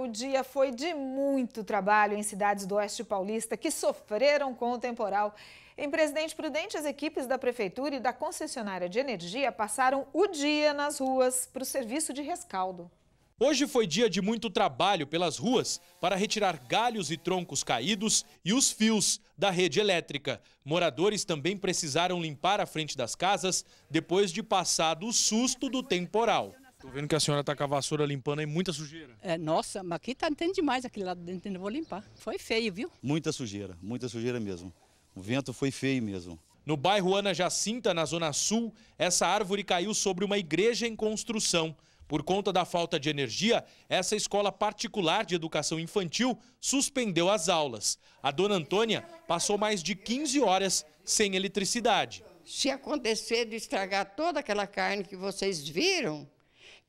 O dia foi de muito trabalho em cidades do Oeste Paulista que sofreram com o temporal. Em Presidente Prudente, as equipes da Prefeitura e da concessionária de energia passaram o dia nas ruas para o serviço de rescaldo. Hoje foi dia de muito trabalho pelas ruas para retirar galhos e troncos caídos e os fios da rede elétrica. Moradores também precisaram limpar a frente das casas depois de passado o susto do temporal. Tô vendo que a senhora tá com a vassoura limpando aí muita sujeira. É, nossa, mas aqui tá tendo demais aquele lado dentro, eu vou limpar. Foi feio, viu? Muita sujeira, muita sujeira mesmo. O vento foi feio mesmo. No bairro Ana Jacinta, na Zona Sul, essa árvore caiu sobre uma igreja em construção. Por conta da falta de energia, essa escola particular de educação infantil suspendeu as aulas. A dona Antônia passou mais de 15 horas sem eletricidade. Se acontecer de estragar toda aquela carne que vocês viram,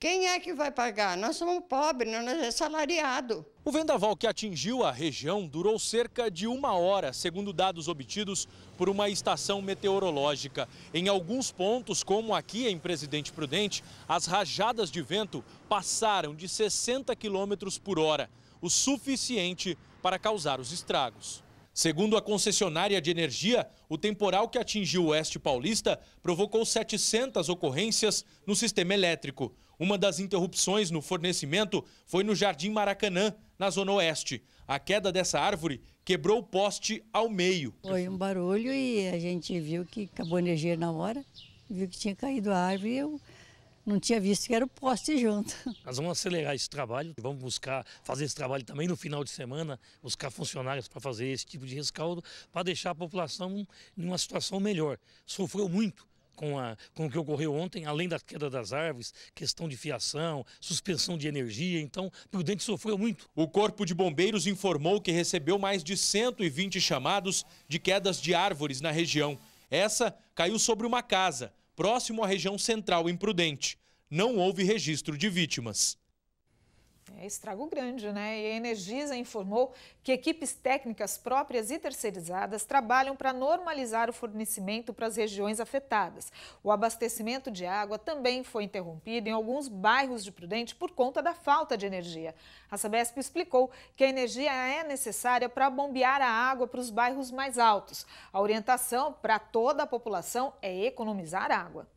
quem é que vai pagar? Nós somos pobres, nós é salariados. O vendaval que atingiu a região durou cerca de uma hora, segundo dados obtidos por uma estação meteorológica. Em alguns pontos, como aqui em Presidente Prudente, as rajadas de vento passaram de 60 km por hora, o suficiente para causar os estragos. Segundo a concessionária de energia, o temporal que atingiu o oeste paulista provocou 700 ocorrências no sistema elétrico. Uma das interrupções no fornecimento foi no Jardim Maracanã, na Zona Oeste. A queda dessa árvore quebrou o poste ao meio. Foi um barulho e a gente viu que acabou a energia na hora, viu que tinha caído a árvore e eu não tinha visto que era o poste junto. Nós vamos acelerar esse trabalho, vamos buscar fazer esse trabalho também no final de semana, buscar funcionários para fazer esse tipo de rescaldo, para deixar a população em uma situação melhor. Sofreu muito com, a, com o que ocorreu ontem, além da queda das árvores, questão de fiação, suspensão de energia, então Prudente sofreu muito. O Corpo de Bombeiros informou que recebeu mais de 120 chamados de quedas de árvores na região. Essa caiu sobre uma casa próximo à região central em Prudente. Não houve registro de vítimas. É estrago grande, né? E a Energisa informou que equipes técnicas próprias e terceirizadas trabalham para normalizar o fornecimento para as regiões afetadas. O abastecimento de água também foi interrompido em alguns bairros de Prudente por conta da falta de energia. A Sabesp explicou que a energia é necessária para bombear a água para os bairros mais altos. A orientação para toda a população é economizar água.